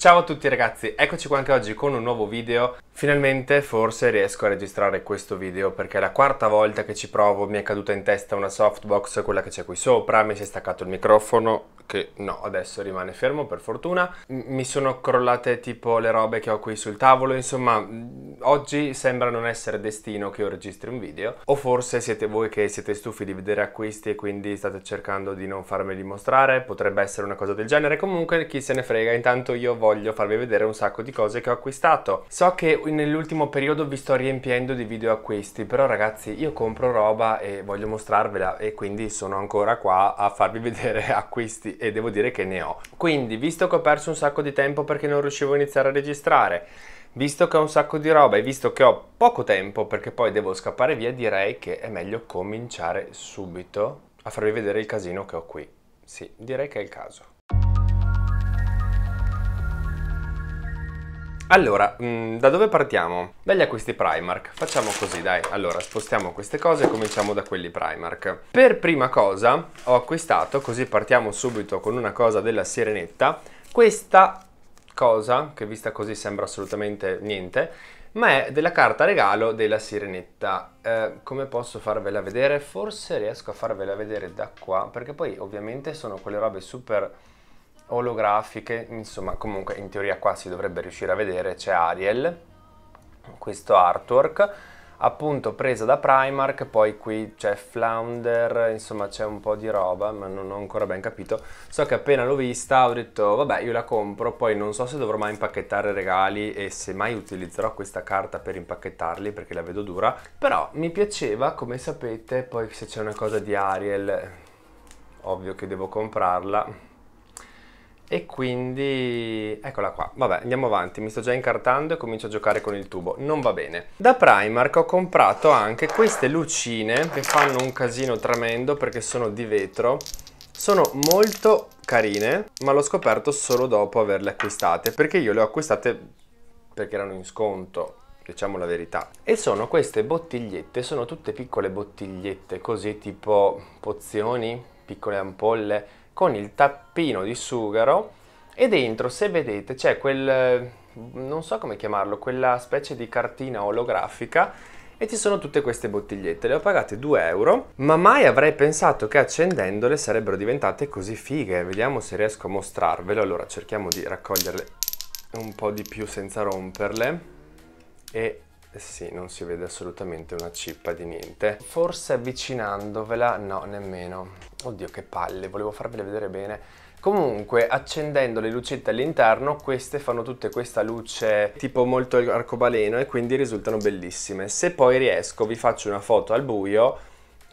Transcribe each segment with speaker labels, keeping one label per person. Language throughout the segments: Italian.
Speaker 1: Ciao a tutti ragazzi, eccoci qua anche oggi con un nuovo video. Finalmente forse riesco a registrare questo video perché è la quarta volta che ci provo, mi è caduta in testa una softbox, quella che c'è qui sopra, mi si è staccato il microfono, che no, adesso rimane fermo per fortuna. Mi sono crollate tipo le robe che ho qui sul tavolo, insomma, oggi sembra non essere destino che io registri un video. O forse siete voi che siete stufi di vedere acquisti e quindi state cercando di non farmeli mostrare, potrebbe essere una cosa del genere. Comunque chi se ne frega, intanto io voglio farvi vedere un sacco di cose che ho acquistato. So che nell'ultimo periodo vi sto riempiendo di video acquisti, però ragazzi io compro roba e voglio mostrarvela e quindi sono ancora qua a farvi vedere acquisti e devo dire che ne ho. Quindi, visto che ho perso un sacco di tempo perché non riuscivo a iniziare a registrare, visto che ho un sacco di roba e visto che ho poco tempo perché poi devo scappare via, direi che è meglio cominciare subito a farvi vedere il casino che ho qui. Sì, direi che è il caso. Allora, mh, mm, da dove partiamo? Dagli acquisti Primark. Facciamo così, dai. Allora, spostiamo queste cose e cominciamo da quelli Primark. Per prima cosa ho acquistato, così partiamo subito con una cosa della Sirenetta, questa cosa, che vista così sembra assolutamente niente, ma è della carta regalo della Sirenetta. Eh, come posso farvela vedere? Forse riesco a farvela vedere da qua, perché poi ovviamente sono quelle robe super olografiche, insomma comunque in teoria qua si dovrebbe riuscire a vedere, c'è Ariel, questo artwork, appunto preso da Primark, poi qui c'è Flounder, insomma c'è un po' di roba, ma non ho ancora ben capito. So che appena l'ho vista ho detto vabbè io la compro, poi non so se dovrò mai impacchettare regali e se mai utilizzerò questa carta per impacchettarli perché la vedo dura, però mi piaceva come sapete, poi se c'è una cosa di Ariel ovvio che devo comprarla e quindi eccola qua. Vabbè, andiamo avanti. Mi sto già incartando e comincio a giocare con il tubo. Non va bene. Da Primark ho comprato anche queste lucine che fanno un casino tremendo perché sono di vetro. Sono molto carine, ma l'ho scoperto solo dopo averle acquistate, perché io le ho acquistate perché erano in sconto, diciamo la verità. E sono queste bottigliette, sono tutte piccole bottigliette, così tipo pozioni, piccole ampolle, con il tappino di sughero e dentro se vedete c'è quel non so come chiamarlo quella specie di cartina olografica e ci sono tutte queste bottigliette le ho pagate 2 euro ma mai avrei pensato che accendendole sarebbero diventate così fighe vediamo se riesco a mostrarvelo allora cerchiamo di raccoglierle un po' di più senza romperle e eh sì, non si vede assolutamente una cippa di niente. Forse avvicinandovela, no, nemmeno. Oddio, che palle, volevo farvele vedere bene. Comunque, accendendo le lucette all'interno, queste fanno tutte questa luce tipo molto arcobaleno e quindi risultano bellissime. Se poi riesco, vi faccio una foto al buio,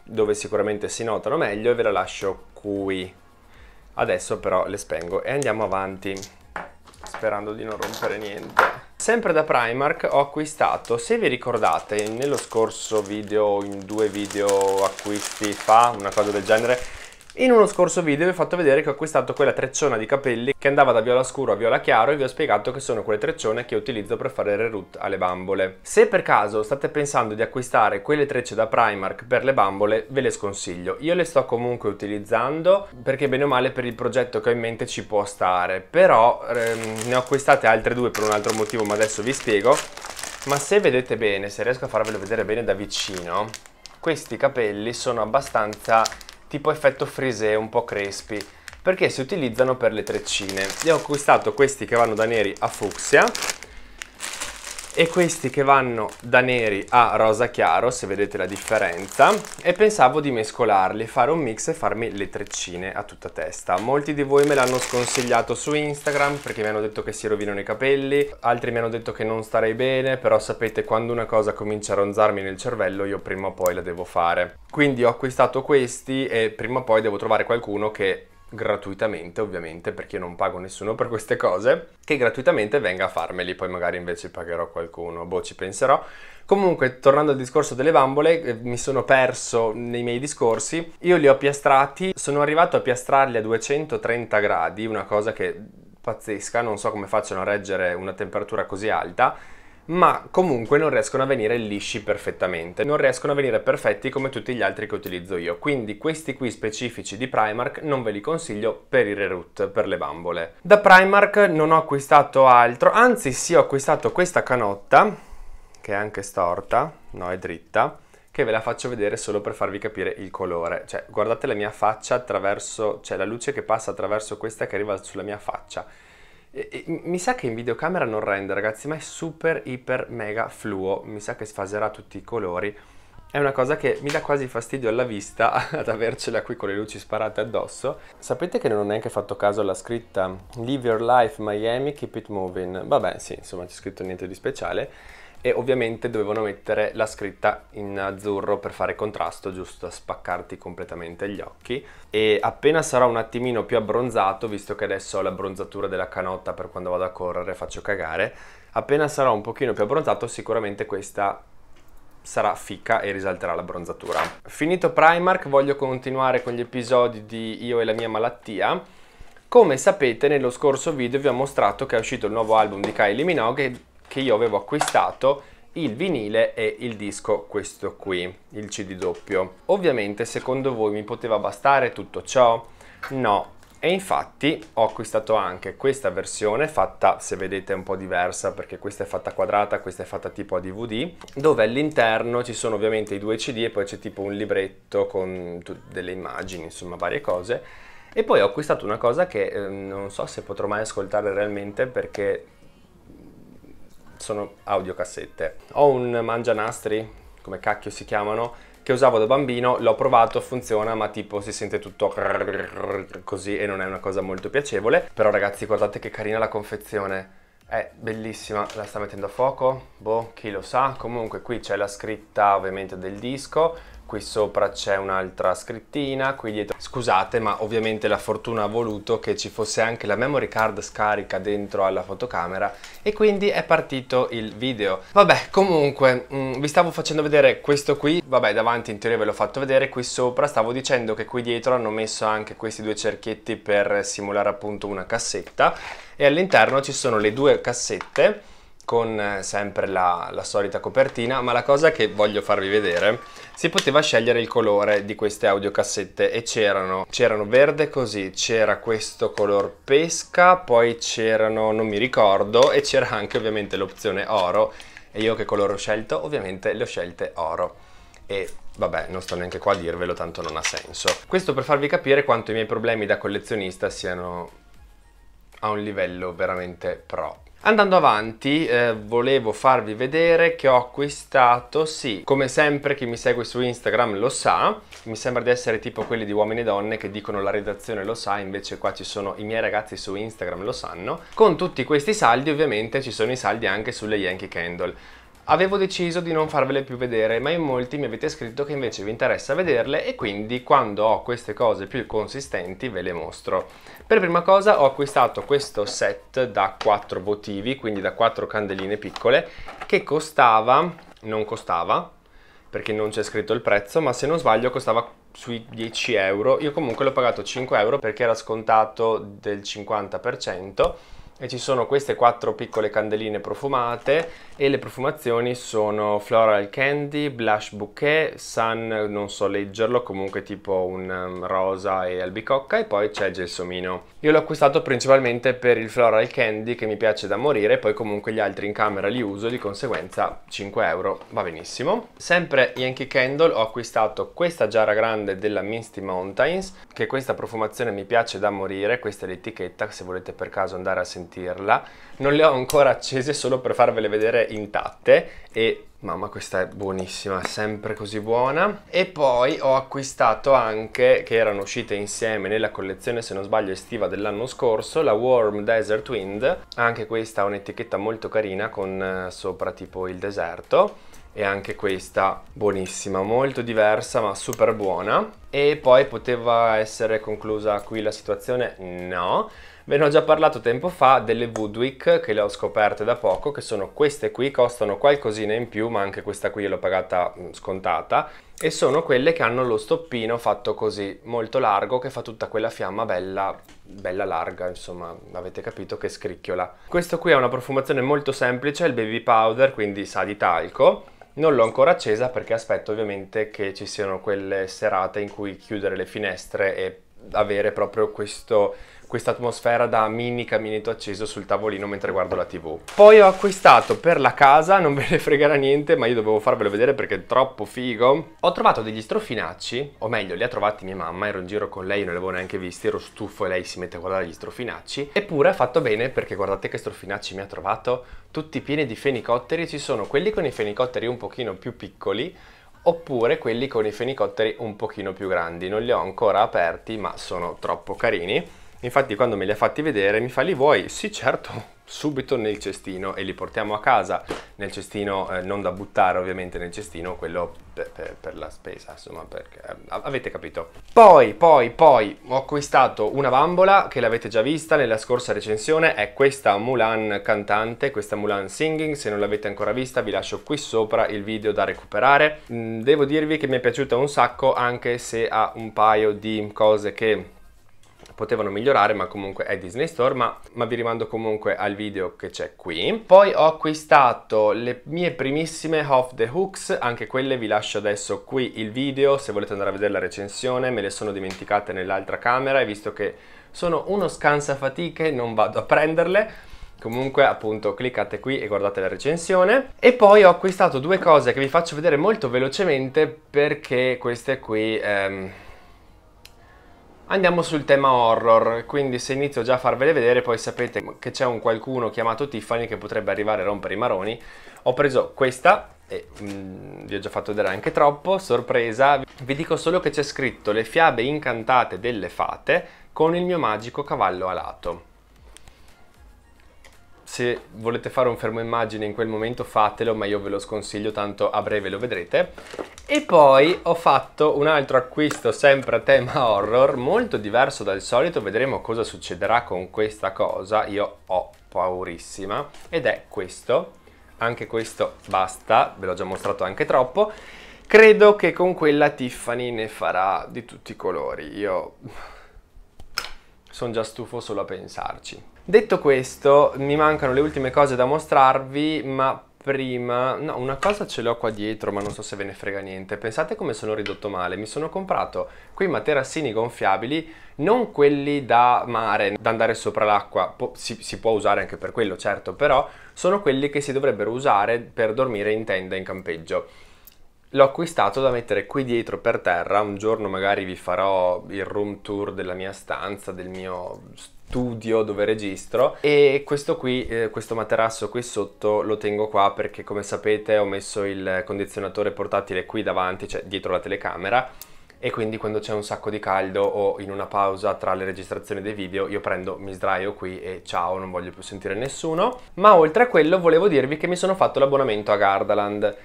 Speaker 1: dove sicuramente si notano meglio, e ve la lascio qui. Adesso però le spengo e andiamo avanti, sperando di non rompere niente. Sempre da Primark ho acquistato, se vi ricordate, nello scorso video, in due video acquisti fa, una cosa del genere, in uno scorso video vi ho fatto vedere che ho acquistato quella trecciona di capelli che andava da viola scuro a viola chiaro e vi ho spiegato che sono quelle treccione che utilizzo per fare il reroute alle bambole. Se per caso state pensando di acquistare quelle trecce da Primark per le bambole ve le sconsiglio. Io le sto comunque utilizzando perché bene o male per il progetto che ho in mente ci può stare, però ehm, ne ho acquistate altre due per un altro motivo ma adesso vi spiego. Ma se vedete bene, se riesco a farvelo vedere bene da vicino, questi capelli sono abbastanza tipo effetto frisé un po' crespi perché si utilizzano per le treccine. Io ho acquistato questi che vanno da neri a fucsia e questi che vanno da neri a rosa chiaro, se vedete la differenza, e pensavo di mescolarli, fare un mix e farmi le treccine a tutta testa. Molti di voi me l'hanno sconsigliato su Instagram perché mi hanno detto che si rovinano i capelli, altri mi hanno detto che non starei bene, però sapete quando una cosa comincia a ronzarmi nel cervello io prima o poi la devo fare. Quindi ho acquistato questi e prima o poi devo trovare qualcuno che gratuitamente ovviamente perché io non pago nessuno per queste cose che gratuitamente venga a farmeli poi magari invece pagherò qualcuno boh ci penserò comunque tornando al discorso delle bambole eh, mi sono perso nei miei discorsi io li ho piastrati sono arrivato a piastrarli a 230 gradi una cosa che pazzesca non so come facciano a reggere una temperatura così alta ma comunque non riescono a venire lisci perfettamente, non riescono a venire perfetti come tutti gli altri che utilizzo io, quindi questi qui specifici di Primark non ve li consiglio per i reroute, per le bambole. Da Primark non ho acquistato altro, anzi sì ho acquistato questa canotta, che è anche storta, no è dritta, che ve la faccio vedere solo per farvi capire il colore. Cioè, guardate la mia faccia attraverso, cioè la luce che passa attraverso questa che arriva sulla mia faccia. Mi sa che in videocamera non rende ragazzi, ma è super, iper, mega fluo, mi sa che sfaserà tutti i colori. È una cosa che mi dà quasi fastidio alla vista ad avercela qui con le luci sparate addosso. Sapete che non ho neanche fatto caso alla scritta Live your life Miami, keep it moving. Vabbè sì, insomma c'è scritto niente di speciale e ovviamente dovevano mettere la scritta in azzurro per fare contrasto, giusto a spaccarti completamente gli occhi. E appena sarò un attimino più abbronzato, visto che adesso ho l'abbronzatura della canotta per quando vado a correre, faccio cagare, appena sarò un pochino più abbronzato sicuramente questa sarà fica e risalterà l'abbronzatura. Finito Primark, voglio continuare con gli episodi di Io e la mia malattia. Come sapete, nello scorso video vi ho mostrato che è uscito il nuovo album di Kylie Minogue che io avevo acquistato il vinile e il disco questo qui, il CD doppio. Ovviamente secondo voi mi poteva bastare tutto ciò? No. E infatti ho acquistato anche questa versione fatta, se vedete, un po' diversa perché questa è fatta quadrata, questa è fatta tipo a DVD, dove all'interno ci sono ovviamente i due CD e poi c'è tipo un libretto con delle immagini, insomma varie cose. E poi ho acquistato una cosa che eh, non so se potrò mai ascoltare realmente perché sono audiocassette. Ho un mangianastri, come cacchio si chiamano, che usavo da bambino, l'ho provato, funziona, ma tipo si sente tutto così e non è una cosa molto piacevole. Però ragazzi, guardate che carina la confezione. È bellissima, la sta mettendo a fuoco? Boh, chi lo sa. Comunque qui c'è la scritta ovviamente del disco, qui sopra c'è un'altra scrittina, qui dietro... Scusate, ma ovviamente la fortuna ha voluto che ci fosse anche la memory card scarica dentro alla fotocamera e quindi è partito il video. Vabbè, comunque, mh, mm, vi stavo facendo vedere questo qui, vabbè, davanti in teoria ve l'ho fatto vedere, qui sopra stavo dicendo che qui dietro hanno messo anche questi due cerchietti per simulare appunto una cassetta e all'interno ci sono le due cassette con eh, sempre la, la, solita copertina, ma la cosa che voglio farvi vedere, si poteva scegliere il colore di queste audiocassette e c'erano, c'erano verde così, c'era questo color pesca, poi c'erano, non mi ricordo, e c'era anche ovviamente l'opzione oro, e io che colore ho scelto? Ovviamente le ho scelte oro. E vabbè, non sto neanche qua a dirvelo, tanto non ha senso. Questo per farvi capire quanto i miei problemi da collezionista siano a un livello veramente pro. Andando avanti, eh, volevo farvi vedere che ho acquistato, sì, come sempre chi mi segue su Instagram lo sa, mi sembra di essere tipo quelli di uomini e donne che dicono la redazione lo sa, invece qua ci sono i miei ragazzi su Instagram lo sanno. Con tutti questi saldi ovviamente ci sono i saldi anche sulle Yankee Candle. Avevo deciso di non farvele più vedere, ma in molti mi avete scritto che invece vi interessa vederle e quindi quando ho queste cose più consistenti ve le mostro. Per prima cosa ho acquistato questo set da 4 votivi, quindi da 4 candeline piccole, che costava, non costava, perché non c'è scritto il prezzo, ma se non sbaglio costava sui 10 euro. Io comunque l'ho pagato 5 euro perché era scontato del 50%, e ci sono queste quattro piccole candeline profumate e le profumazioni sono Floral Candy, Blush Bouquet, Sun, non so leggerlo, comunque tipo un um, rosa e albicocca e poi c'è il gelsomino. Io l'ho acquistato principalmente per il Floral Candy che mi piace da morire, poi comunque gli altri in camera li uso, di conseguenza 5 euro va benissimo. Sempre Yankee Candle ho acquistato questa giara grande della Misty Mountains, che questa profumazione mi piace da morire, questa è l'etichetta, se volete per caso andare a sentire sentirla. Non le ho ancora accese solo per farvele vedere intatte e mamma questa è buonissima, sempre così buona. E poi ho acquistato anche, che erano uscite insieme nella collezione se non sbaglio estiva dell'anno scorso, la Warm Desert Wind. Anche questa ha un'etichetta molto carina con eh, sopra tipo il deserto e anche questa buonissima, molto diversa ma super buona. E poi poteva essere conclusa qui la situazione? No, Ve ne ho già parlato tempo fa delle Woodwick che le ho scoperte da poco, che sono queste qui, costano qualcosina in più, ma anche questa qui l'ho pagata mm, scontata e sono quelle che hanno lo stoppino fatto così molto largo che fa tutta quella fiamma bella, bella larga insomma avete capito che scricchiola questo qui ha una profumazione molto semplice il baby powder quindi sa di talco non l'ho ancora accesa perché aspetto ovviamente che ci siano quelle serate in cui chiudere le finestre e avere proprio questo questa atmosfera da mini caminetto acceso sul tavolino mentre guardo la tv. Poi ho acquistato per la casa, non ve ne fregherà niente, ma io dovevo farvelo vedere perché è troppo figo. Ho trovato degli strofinacci, o meglio li ha trovati mia mamma, ero in giro con lei, non li avevo neanche visti, ero stufo e lei si mette a guardare gli strofinacci. Eppure ha fatto bene perché guardate che strofinacci mi ha trovato, tutti pieni di fenicotteri, ci sono quelli con i fenicotteri un pochino più piccoli, oppure quelli con i fenicotteri un pochino più grandi. Non li ho ancora aperti, ma sono troppo carini. Infatti quando me li ha fatti vedere mi fa li vuoi? Sì certo, subito nel cestino e li portiamo a casa nel cestino, eh, non da buttare ovviamente nel cestino, quello per, per, per la spesa, insomma, perché, eh, avete capito. Poi, poi, poi ho acquistato una bambola che l'avete già vista nella scorsa recensione, è questa Mulan cantante, questa Mulan singing, se non l'avete ancora vista vi lascio qui sopra il video da recuperare. Mm, devo dirvi che mi è piaciuta un sacco anche se ha un paio di cose che potevano migliorare ma comunque è Disney Store ma, ma vi rimando comunque al video che c'è qui poi ho acquistato le mie primissime Off the Hooks anche quelle vi lascio adesso qui il video se volete andare a vedere la recensione me le sono dimenticate nell'altra camera e visto che sono uno scansafatiche non vado a prenderle Comunque appunto cliccate qui e guardate la recensione E poi ho acquistato due cose che vi faccio vedere molto velocemente Perché queste qui ehm, Andiamo sul tema horror, quindi se inizio già a farvele vedere poi sapete che c'è un qualcuno chiamato Tiffany che potrebbe arrivare a rompere i maroni. Ho preso questa e mm, vi ho già fatto vedere anche troppo, sorpresa. Vi dico solo che c'è scritto le fiabe incantate delle fate con il mio magico cavallo alato se volete fare un fermo immagine in quel momento fatelo, ma io ve lo sconsiglio, tanto a breve lo vedrete. E poi ho fatto un altro acquisto sempre a tema horror, molto diverso dal solito, vedremo cosa succederà con questa cosa, io ho paurissima, ed è questo, anche questo basta, ve l'ho già mostrato anche troppo, credo che con quella Tiffany ne farà di tutti i colori, io sono già stufo solo a pensarci. Detto questo, mi mancano le ultime cose da mostrarvi, ma prima... No, una cosa ce l'ho qua dietro, ma non so se ve ne frega niente. Pensate come sono ridotto male. Mi sono comprato quei materassini gonfiabili, non quelli da mare, da andare sopra l'acqua. Si, si, può usare anche per quello, certo, però sono quelli che si dovrebbero usare per dormire in tenda in campeggio. L'ho acquistato da mettere qui dietro per terra, un giorno magari vi farò il room tour della mia stanza, del mio studio dove registro e questo qui, eh, questo materasso qui sotto lo tengo qua perché come sapete ho messo il condizionatore portatile qui davanti, cioè dietro la telecamera e quindi quando c'è un sacco di caldo o in una pausa tra le registrazioni dei video io prendo, mi sdraio qui e ciao, non voglio più sentire nessuno. Ma oltre a quello volevo dirvi che mi sono fatto l'abbonamento a Gardaland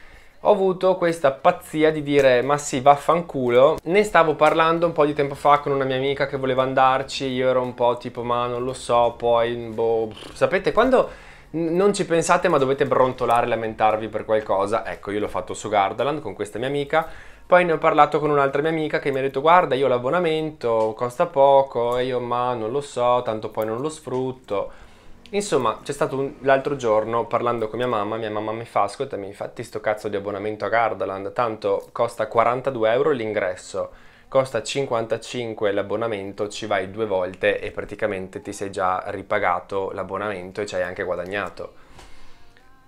Speaker 1: ho avuto questa pazzia di dire ma sì vaffanculo ne stavo parlando un po' di tempo fa con una mia amica che voleva andarci io ero un po' tipo ma non lo so poi boh sapete quando non ci pensate ma dovete brontolare e lamentarvi per qualcosa ecco io l'ho fatto su Gardaland con questa mia amica poi ne ho parlato con un'altra mia amica che mi ha detto guarda io ho l'abbonamento costa poco e io ma non lo so tanto poi non lo sfrutto Insomma, c'è stato un, l'altro giorno, parlando con mia mamma, mia mamma mi fa, ascoltami, infatti sto cazzo di abbonamento a Gardaland, tanto costa 42 euro l'ingresso, costa 55 l'abbonamento, ci vai due volte e praticamente ti sei già ripagato l'abbonamento e ci hai anche guadagnato.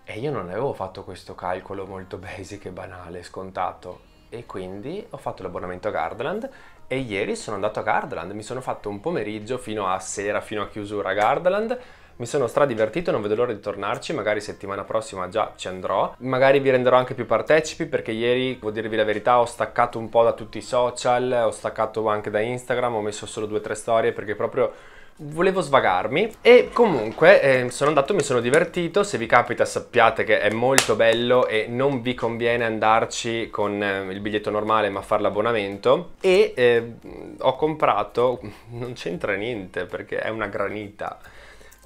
Speaker 1: E io non avevo fatto questo calcolo molto basic e banale, scontato. E quindi ho fatto l'abbonamento a Gardaland e ieri sono andato a Gardaland, mi sono fatto un pomeriggio fino a sera, fino a chiusura a Gardaland, mi sono stradivertito, non vedo l'ora di tornarci, magari settimana prossima già ci andrò, magari vi renderò anche più partecipi perché ieri, devo dirvi la verità, ho staccato un po' da tutti i social, ho staccato anche da Instagram, ho messo solo due o tre storie perché proprio volevo svagarmi e comunque eh, sono andato, mi sono divertito, se vi capita sappiate che è molto bello e non vi conviene andarci con eh, il biglietto normale ma far l'abbonamento e eh, ho comprato, non c'entra niente perché è una granita,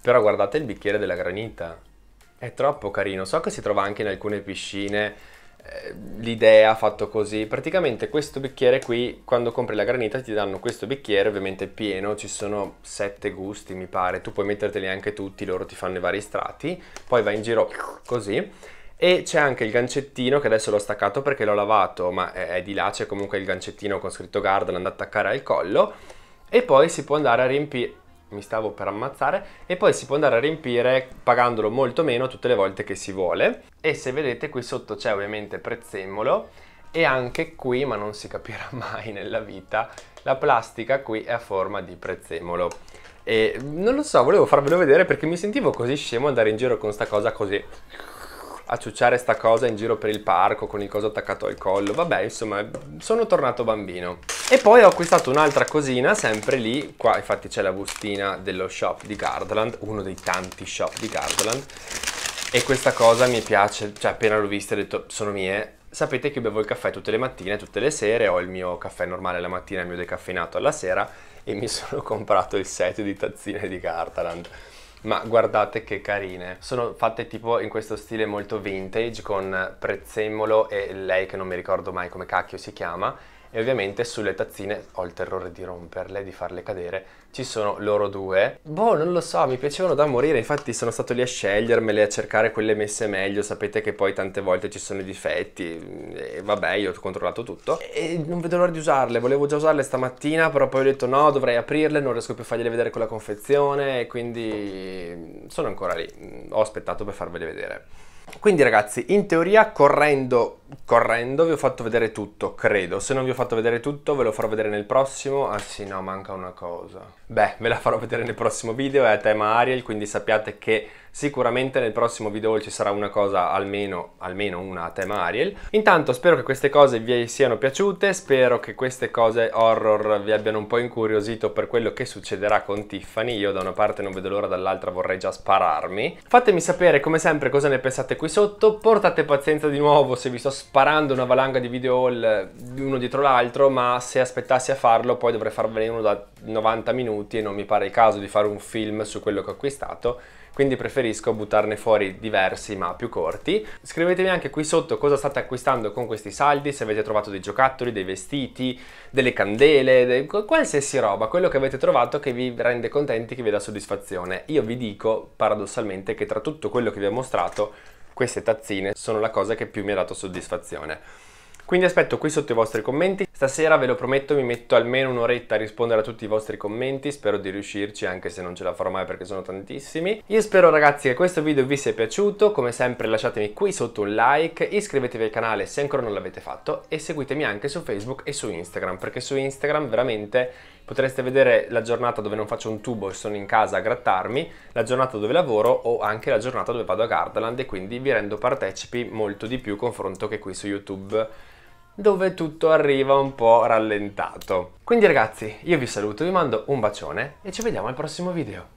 Speaker 1: però guardate il bicchiere della granita, è troppo carino. So che si trova anche in alcune piscine, eh, l'idea fatto così. Praticamente questo bicchiere qui, quando compri la granita ti danno questo bicchiere, ovviamente pieno, ci sono sette gusti mi pare, tu puoi metterteli anche tutti, loro ti fanno i vari strati, poi vai in giro così e c'è anche il gancettino che adesso l'ho staccato perché l'ho lavato ma è di là c'è comunque il gancettino con scritto Garden da attaccare al collo e poi si può andare a riempire mi stavo per ammazzare e poi si può andare a riempire pagandolo molto meno tutte le volte che si vuole e se vedete qui sotto c'è ovviamente prezzemolo e anche qui ma non si capirà mai nella vita la plastica qui è a forma di prezzemolo e non lo so volevo farvelo vedere perché mi sentivo così scemo andare in giro con sta cosa così acciucciare ciucciare sta cosa in giro per il parco con il coso attaccato al collo. Vabbè, insomma, sono tornato bambino. E poi ho acquistato un'altra cosina, sempre lì, qua infatti c'è la bustina dello shop di Gardaland, uno dei tanti shop di Gardaland. E questa cosa mi piace, cioè appena l'ho vista ho detto sono mie, sapete che bevo il caffè tutte le mattine, tutte le sere, ho il mio caffè normale la mattina, il mio decaffeinato alla sera e mi sono comprato il set di tazzine di Cartaland ma guardate che carine. Sono fatte tipo in questo stile molto vintage con prezzemolo e lei che non mi ricordo mai come cacchio si chiama e ovviamente sulle tazzine ho il terrore di romperle, di farle cadere, ci sono loro due. Boh, non lo so, mi piacevano da morire, infatti sono stato lì a scegliermele, a cercare quelle messe meglio, sapete che poi tante volte ci sono i difetti, e vabbè, io ho controllato tutto, e non vedo l'ora di usarle, volevo già usarle stamattina, però poi ho detto no, dovrei aprirle, non riesco più a fargliele vedere con la confezione, e quindi sono ancora lì, ho aspettato per farvele vedere. Quindi ragazzi, in teoria correndo, correndo vi ho fatto vedere tutto, credo. Se non vi ho fatto vedere tutto ve lo farò vedere nel prossimo. Ah sì, no, manca una cosa. Beh, ve la farò vedere nel prossimo video, è a tema Ariel, quindi sappiate che Sicuramente nel prossimo video ci sarà una cosa almeno, almeno una a tema Ariel. Intanto spero che queste cose vi siano piaciute, spero che queste cose horror vi abbiano un po' incuriosito per quello che succederà con Tiffany. Io da una parte non vedo l'ora, dall'altra vorrei già spararmi. Fatemi sapere come sempre cosa ne pensate qui sotto, portate pazienza di nuovo se vi sto sparando una valanga di video haul uno dietro l'altro, ma se aspettassi a farlo poi dovrei farvene uno da 90 minuti e non mi pare il caso di fare un film su quello che ho acquistato quindi preferisco buttarne fuori diversi ma più corti. Scrivetemi anche qui sotto cosa state acquistando con questi saldi, se avete trovato dei giocattoli, dei vestiti, delle candele, de... qualsiasi roba, quello che avete trovato che vi rende contenti, che vi dà soddisfazione. Io vi dico paradossalmente che tra tutto quello che vi ho mostrato queste tazzine sono la cosa che più mi ha dato soddisfazione. Quindi aspetto qui sotto i vostri commenti. Stasera ve lo prometto mi metto almeno un'oretta a rispondere a tutti i vostri commenti. Spero di riuscirci anche se non ce la farò mai perché sono tantissimi. Io spero ragazzi che questo video vi sia piaciuto. Come sempre lasciatemi qui sotto un like. Iscrivetevi al canale se ancora non l'avete fatto. E seguitemi anche su Facebook e su Instagram perché su Instagram veramente potreste vedere la giornata dove non faccio un tubo e sono in casa a grattarmi, la giornata dove lavoro o anche la giornata dove vado a Gardaland e quindi vi rendo partecipi molto di più confronto che qui su YouTube dove tutto arriva un po' rallentato. Quindi ragazzi, io vi saluto, vi mando un bacione e ci vediamo al prossimo video.